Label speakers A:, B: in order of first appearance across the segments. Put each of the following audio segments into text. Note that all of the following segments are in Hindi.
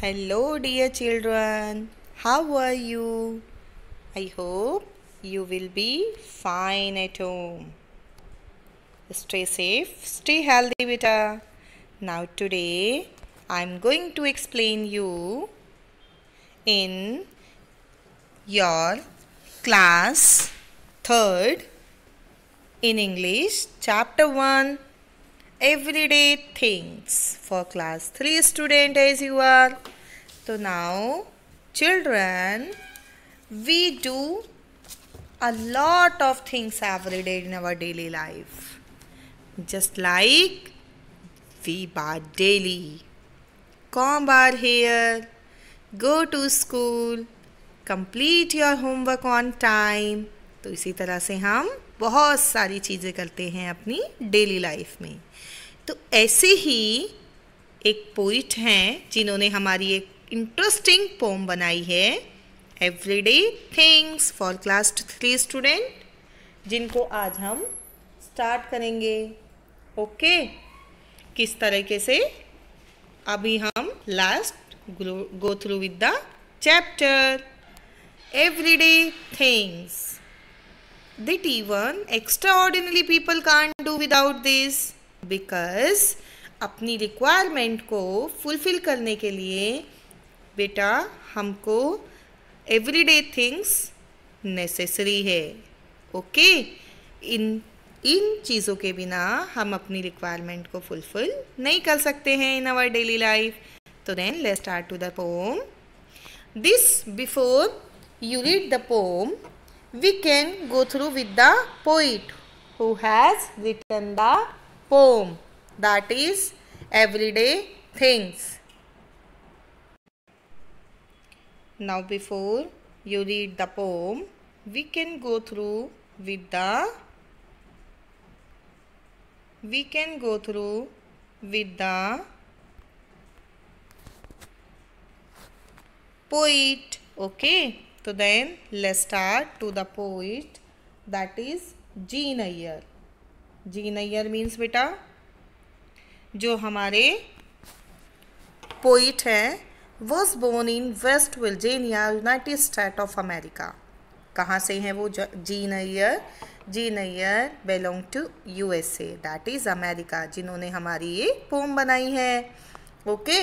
A: Hello, dear children. How are you? I hope you will be fine at home. Stay safe, stay healthy, Vita. Now, today I am going to explain you in your class 3rd in English, chapter 1. everyday things for class 3 student as you are so now children we do a lot of things every day in our daily life just like we bath daily comb our hair go to school complete your homework on time तो इसी तरह से हम बहुत सारी चीज़ें करते हैं अपनी डेली लाइफ में तो ऐसे ही एक पोइट हैं जिन्होंने हमारी एक इंटरेस्टिंग पोम बनाई है everyday things for class three student जिनको आज हम स्टार्ट करेंगे ओके किस तरीके से अभी हम last go through with the chapter everyday things that even extraordinary people can do without this because अपनी रिक्वायरमेंट को फुलफ़िल करने के लिए बेटा हमको एवरीडे थिंग्स नेसेसरी है ओके इन इन चीज़ों के बिना हम अपनी रिक्वायरमेंट को फुलफ़िल नहीं कर सकते हैं इन आवर डेली लाइफ तो then let start to the poem this before you read the poem we can go through with the poet who has written the poem that is everyday things. Now before you read the poem, we can go through with the we can go through with the poet okay so then let's start to the poet that is Jean Iyer Jean Ayer means बेटा जो हमारे पोइट हैं was born in West Virginia United State of America कहाँ से हैं वो Jean Ayer Jean Ayer belong to a that is America जिन्होंने हमारी ये पोम बनाई है okay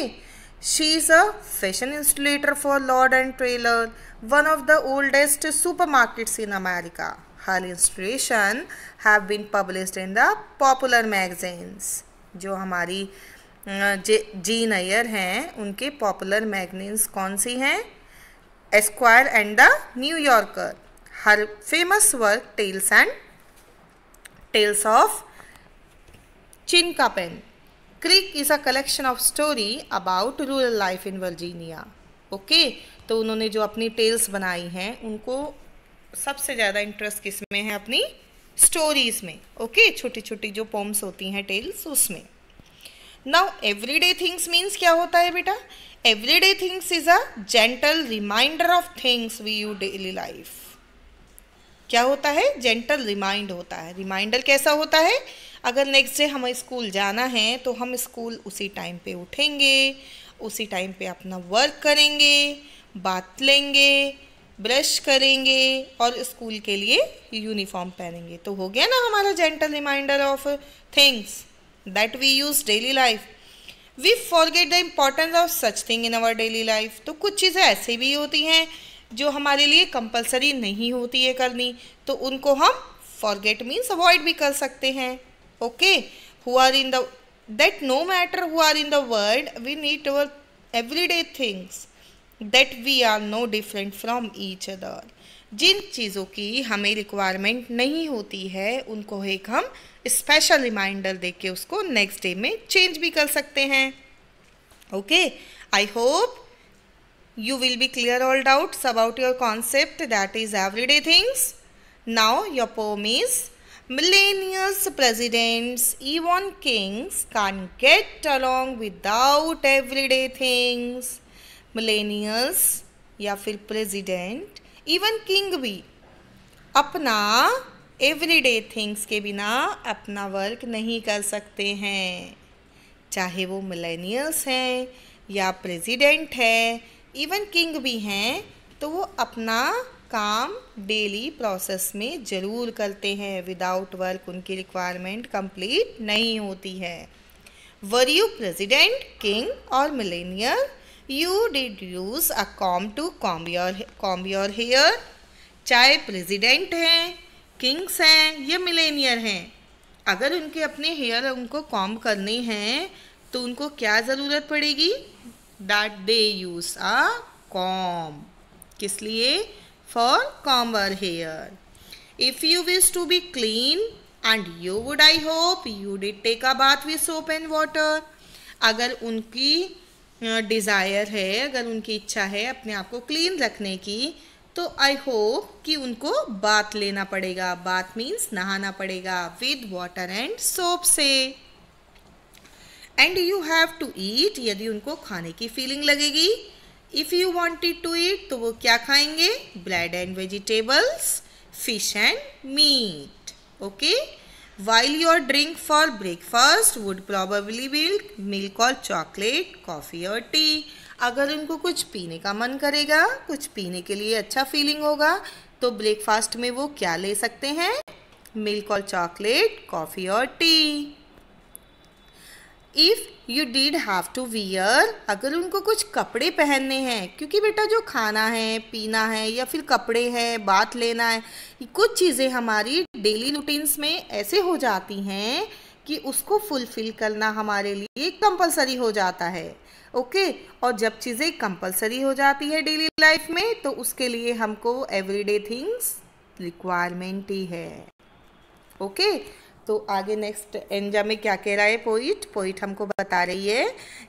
A: she is a fashion illustrator for Lord and Taylor one of the oldest supermarkets in America her illustration have been published in the popular magazines जो हमारी जी नयर हैं उनके पॉपुलर मैगजीन्स कौन सी हैं Esquire and the New Yorker her famous work tales and tales of Chinkapin Creek is a collection of story about rural life in Virginia okay तो उन्होंने जो अपनी टेल्स बनाई हैं उनको सबसे ज़्यादा इंटरेस्ट किस में है अपनी स्टोरीज में ओके छोटी छोटी जो पोम्स होती हैं टेल्स उसमें नाउ एवरीडे थिंग्स मीन्स क्या होता है बेटा everyday things is a gentle reminder of things we you daily life क्या होता है जेंटल रिमाइंड होता है रिमाइंडर कैसा होता है अगर नेक्स्ट डे हमें स्कूल जाना है तो हम स्कूल उसी टाइम पे उठेंगे उसी टाइम पे अपना वर्क करेंगे बात लेंगे ब्रश करेंगे और स्कूल के लिए यूनिफॉर्म पहनेंगे तो हो गया ना हमारा gentle reminder of things that we use daily life we forget the importance of such thing in our daily life तो कुछ चीज़ें ऐसी भी होती हैं जो हमारे लिए कंपलसरी नहीं होती है करनी तो उनको हम फॉरगेट मीन्स अवॉइड भी कर सकते हैं okay who are in the that no matter who are in the world we need our every day things that we are no different from each other जिन चीज़ों की हमें रिक्वायरमेंट नहीं होती है उनको एक हम स्पेशल रिमाइंडर दे के उसको नेक्स्ट डे में चेंज भी कर सकते हैं okay I hope you will be clear all doubts about your concept that is everyday things now your poem is millionaires presidents even kings can get along without everyday things millennials या फिर प्रेसिडेंट इवन किंग भी अपना एवरीडे थिंग्स के बिना अपना वर्क नहीं कर सकते हैं चाहे वो मिलेनियल्स हैं या प्रेसिडेंट है इवन किंग भी हैं तो वो अपना काम डेली प्रोसेस में ज़रूर करते हैं विदाउट वर्क उनकी रिक्वायरमेंट कंप्लीट नहीं होती है वर यू प्रेसिडेंट किंग और millennial you did use a comb to comb your comb your hair चाहे प्रेजिडेंट हैं किंग्स हैं या मिलेनियर हैं अगर उनके अपने हेयर उनको कॉम करने हैं तो उनको क्या ज़रूरत पड़ेगी that they use a comb किस लिए for comb your hair if you wish to be clean and you would I hope you did take a bath with soap and water अगर उनकी डिज़ायर है अगर उनकी इच्छा है अपने आप को क्लीन रखने की तो आई होप कि उनको बात लेना पड़ेगा बात मीन्स नहाना पड़ेगा विद वाटर एंड सोप से and you have to eat यदि उनको खाने की फीलिंग लगेगी if you wanted to eat तो वो क्या खाएंगे bread and vegetables fish and meat okay while your drink for breakfast would probably be milk or chocolate, coffee or tea. अगर उनको कुछ पीने का मन करेगा कुछ पीने के लिए अच्छा फीलिंग होगा तो ब्रेकफास्ट में वो क्या ले सकते हैं मिल्क और चॉकलेट कॉफ़ी और tea if you did have to wear अगर उनको कुछ कपड़े पहनने हैं क्योंकि बेटा जो खाना है पीना है या फिर कपड़े हैं बात लेना है कुछ चीज़ें हमारी डेली रूटीन्स में ऐसे हो जाती हैं कि उसको फुलफ़िल करना हमारे लिए कंपलसरी हो जाता है ओके और जब चीज़ें कंपलसरी हो जाती है डेली लाइफ में तो उसके लिए हमको एवरीडे थिंग्स रिक्वायरमेंट ही है ओके तो आगे नेक्स्ट एंजा में क्या कह रहा है पोइट पोइट हमको बता रही है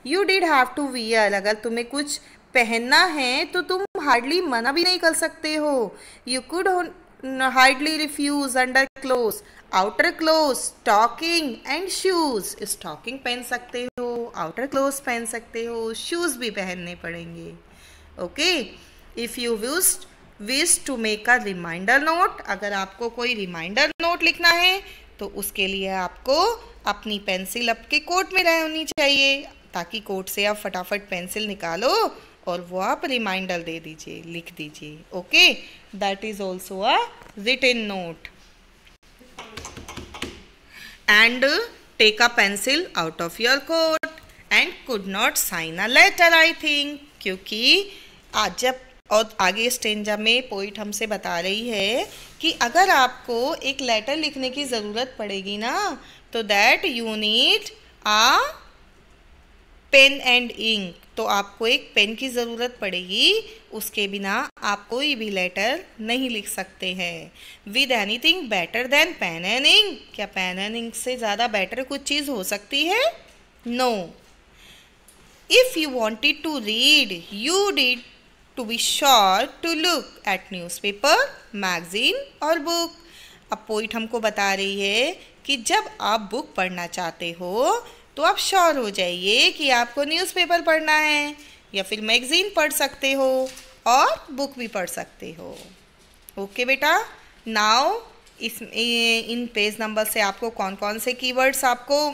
A: you did have to wear अगर तुम्हें कुछ पहनना है तो तुम हार्डली मना भी नहीं कर सकते हो you could hardly refuse under clothes outer clothes stocking and shoes stocking पहन सकते हो आउटर क्लोज पहन सकते हो शूज भी पहनने पड़ेंगे okay if you wished wish to make a reminder note अगर आपको कोई रिमाइंडर नोट लिखना है तो उसके लिए आपको अपनी पेंसिल आपके कोट में रहनी चाहिए ताकि कोट से आप फटाफट पेंसिल निकालो और वो आप रिमाइंडर दे दीजिए लिख दीजिए okay that is also a return note and take a pencil out of your coat and could not sign a letter I think क्योंकि आज जब और आगे स्टेंजा में पोइट हमसे बता रही है कि अगर आपको एक लेटर लिखने की ज़रूरत पड़ेगी ना तो that you need a pen and ink तो आपको एक पेन की ज़रूरत पड़ेगी उसके बिना आप कोई भी लेटर नहीं लिख सकते हैं with anything better than pen and ink क्या पेन एंड इंक से ज़्यादा बेटर कुछ चीज़ हो सकती है no if you wanted to read you did be be to look at newspaper magazine और बुक अब पोइट हमको बता रही है कि जब आप बुक पढ़ना चाहते हो तो आप श्योर हो जाइए कि आपको न्यूज़पेपर पढ़ना है या फिर मैगज़ीन पढ़ सकते हो और बुक भी पढ़ सकते हो ओके बेटा नाव इस इन पेज नंबर से आपको कौन कौन से कीवर्ड्स आपको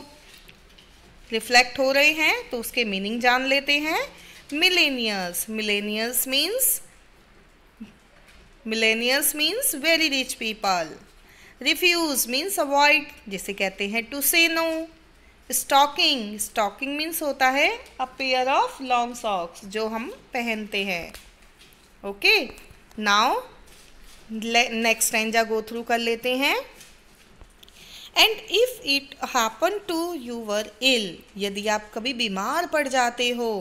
A: रिफ्लेक्ट हो रहे हैं तो उसके मीनिंग जान लेते हैं millennials millennials means millennials means very rich people refuse means avoid जिसे कहते हैं to say no stocking stocking means होता है a pair of long socks जो हम पहनते हैं okay now next stanza go through कर लेते हैं and if it happen to you were ill यदि आप कभी बीमार पड़ जाते हो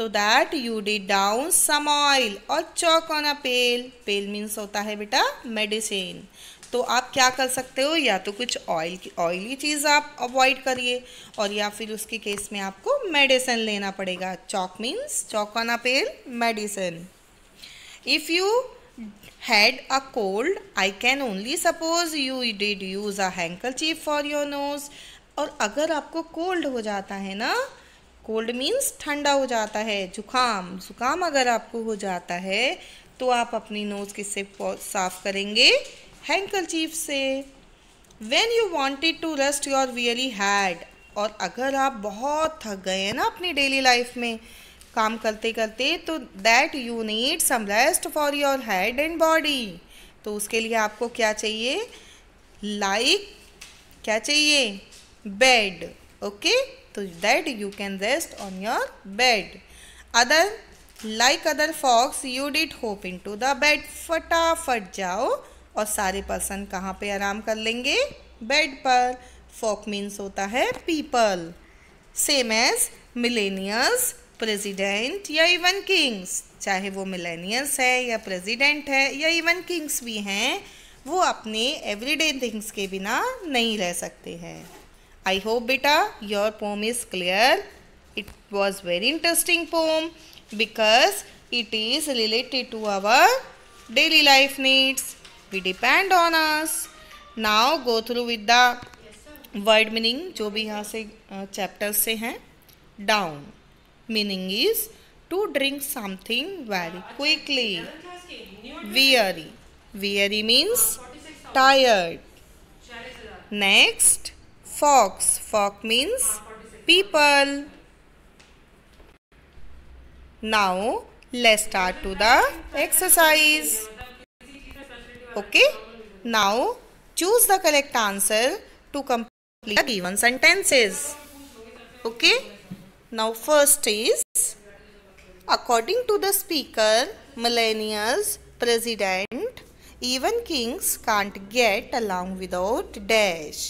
A: तो that you did down some oil और choke on a pail pail means होता है बेटा मेडिसिन तो आप क्या कर सकते हो या तो कुछ ऑयल की ऑयली चीज़ आप अवॉइड करिए और या फिर उसके केस में आपको मेडिसिन लेना पड़ेगा choke means choke on a pill medicine if you a cold I can only suppose you did use a a chief for your nose और अगर आपको कोल्ड हो जाता है ना कोल्ड मीन्स ठंडा हो जाता है जुकाम जुकाम अगर आपको हो जाता है तो आप अपनी नोज़ किससे साफ़ करेंगे चीफ से when you wanted to rest your really head और अगर आप बहुत थक गए हैं ना अपनी डेली लाइफ में काम करते करते तो that you need some rest for your head and body तो उसके लिए आपको क्या चाहिए लाइक like, क्या चाहिए बेड ओके okay? तो that you can rest on your bed other like other folks you did hop into the the बेड फटाफट जाओ और सारे पर्सन कहाँ पे आराम कर लेंगे बेड पर फॉक मीन्स होता है people same as millionaires president या इवन किंग्स चाहे वो मिलेनियस है या प्रेजिडेंट है या इवन किंग्स भी हैं वो अपने एवरीडे थिंग्स के बिना नहीं रह सकते हैं I hope beta your poem is clear. It was very interesting poem because it is related to our daily life needs. We depend on us. Now go through with the yes, word meaning जो भी यहाँ से chapters से हैं down meaning is to drink something very quickly weary weary means tired next fox. Fox means people. Now let's start to the exercise. Okay. Now choose the correct answer to complete the given sentences. Okay. Now first is according to the speaker, millennials, president, even kings can't get along without dash.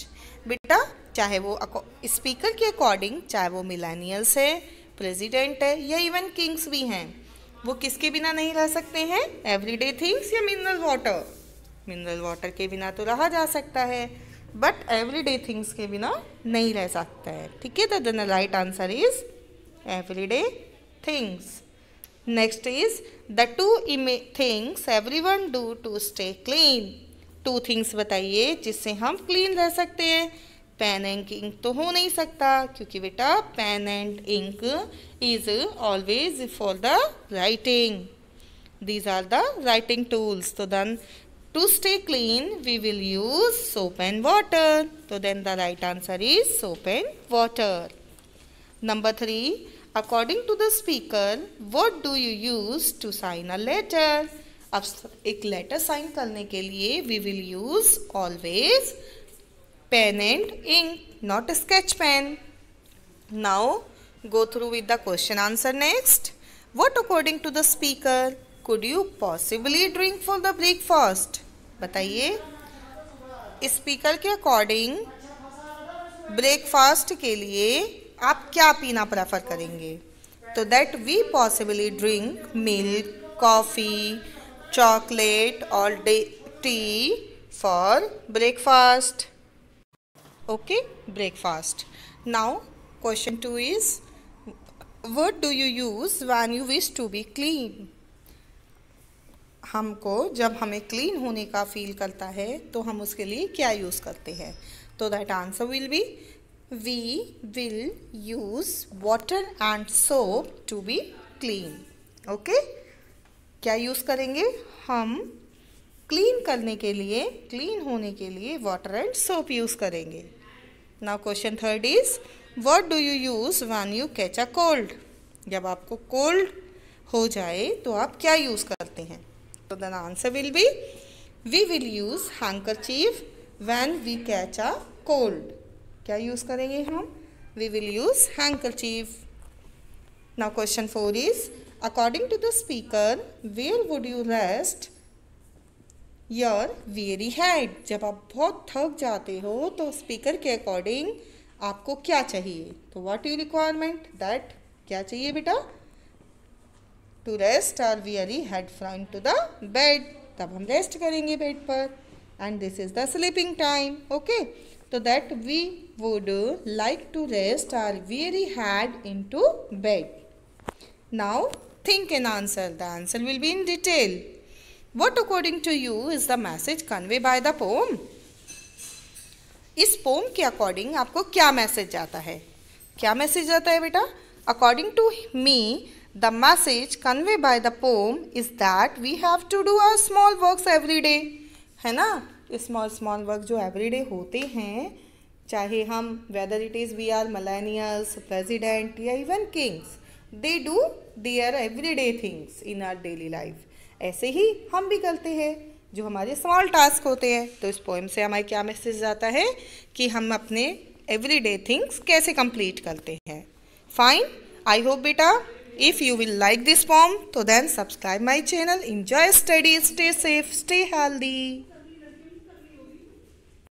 A: Beta चाहे वो स्पीकर के अकॉर्डिंग चाहे वो मिलानियल्स है प्रेसिडेंट है या इवन किंग्स भी हैं वो किसके बिना नहीं रह सकते हैं एवरीडे थिंग्स या मिनरल वाटर मिनरल वाटर के बिना तो रहा जा सकता है बट एवरीडे थिंग्स के बिना नहीं रह सकता है ठीक है तो right answer is everyday things next is the two things every one do to stay clean two things बताइए जिससे हम क्लीन रह सकते हैं पेन एंड इंक तो हो नहीं सकता क्योंकि बेटा pen and ink is always for the writing these are the writing tools तो then to stay clean we will use soap and water तो then the right answer is soap and water number three according to the speaker what do you use to sign a letter अब एक लेटर साइन करने के लिए we will use always pen and ink not a sketch pen. Now go through with the question answer next. What according to the speaker could you possibly drink for the breakfast? bataiye speaker ke according breakfast ke liye aap kya peena prefer karenge so that we possibly drink milk coffee chocolate or tea for breakfast okay breakfast now question 2 is what do you use when you wish to be clean हमको जब हमें क्लीन होने का फील करता है तो हम उसके लिए क्या यूज़ करते हैं तो that answer will be we will use water and soap to be clean okay क्या यूज़ करेंगे हम क्लीन करने के लिए क्लीन होने के लिए वाटर एंड सोप यूज़ करेंगे now question third is what do you use when you catch a cold जब आपको कोल्ड हो जाए तो आप क्या यूज़ करते हैं तो then answer will be we will use handkerchief when we catch a cold क्या यूज़ करेंगे हम we will use handkerchief now question four is according to the speaker where would you rest your very head जब आप बहुत थक जाते हो तो स्पीकर के अकॉर्डिंग आपको क्या चाहिए तो वॉट यू रिक्वायरमेंट दैट क्या चाहिए बेटा to rest our weary head from to the bed तब हम रेस्ट करेंगे बेड पर and this is the sleeping time okay तो that we would like to rest our weary head in to bed now think an answer the answer will be in detail What, according to you, is the message conveyed by the poem? इस पोम के अकॉर्डिंग आपको क्या मैसेज जाता है क्या मैसेज जाता है बेटा according to me the message convey by the poem is that we have to do our small works every day है ना स्मॉल स्मॉल वर्क जो एवरी डे होते हैं चाहे हम whether it is we are millionaires president या even kings they do their every day things in our daily life ऐसे ही हम भी करते हैं जो हमारे स्मॉल टास्क होते हैं तो इस पोएम से हमारे क्या मैसेज आता है कि हम अपने एवरीडे थिंग्स कैसे कंप्लीट करते हैं फाइन आई होप बेटा if you will like this poem तो then subscribe my channel enjoy study stay safe stay healthy